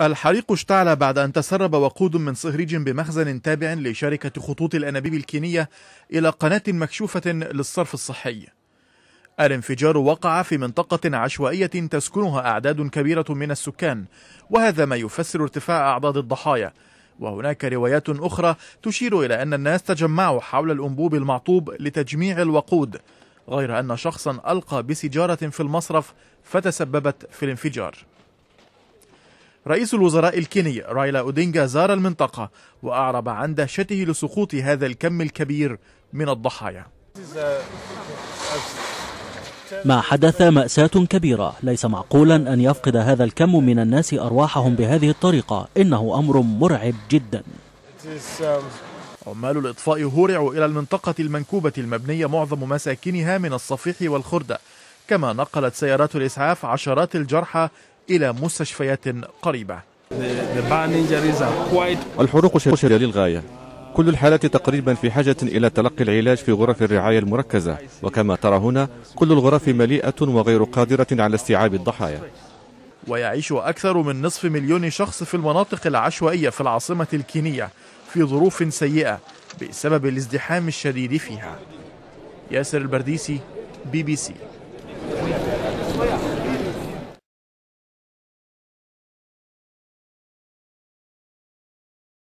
الحريق اشتعل بعد أن تسرب وقود من صهريج بمخزن تابع لشركة خطوط الأنابيب الكينية إلى قناة مكشوفة للصرف الصحي. الانفجار وقع في منطقة عشوائية تسكنها أعداد كبيرة من السكان، وهذا ما يفسر ارتفاع أعداد الضحايا. وهناك روايات أخرى تشير إلى أن الناس تجمعوا حول الأنبوب المعطوب لتجميع الوقود، غير أن شخصا ألقى بسجارة في المصرف فتسببت في الانفجار. رئيس الوزراء الكيني رايلا أودينجا زار المنطقة وأعرب عن دهشته لسقوط هذا الكم الكبير من الضحايا ما حدث مأساة كبيرة ليس معقولا أن يفقد هذا الكم من الناس أرواحهم بهذه الطريقة إنه أمر مرعب جدا عمال الإطفاء هرعوا إلى المنطقة المنكوبة المبنية معظم مساكنها من الصفيح والخردة كما نقلت سيارات الإسعاف عشرات الجرحى إلى مستشفيات قريبة الحروق شديدة للغاية كل الحالات تقريبا في حاجة إلى تلقي العلاج في غرف الرعاية المركزة وكما ترى هنا كل الغرف مليئة وغير قادرة على استيعاب الضحايا ويعيش أكثر من نصف مليون شخص في المناطق العشوائية في العاصمة الكينية في ظروف سيئة بسبب الازدحام الشديد فيها ياسر البرديسي بي بي سي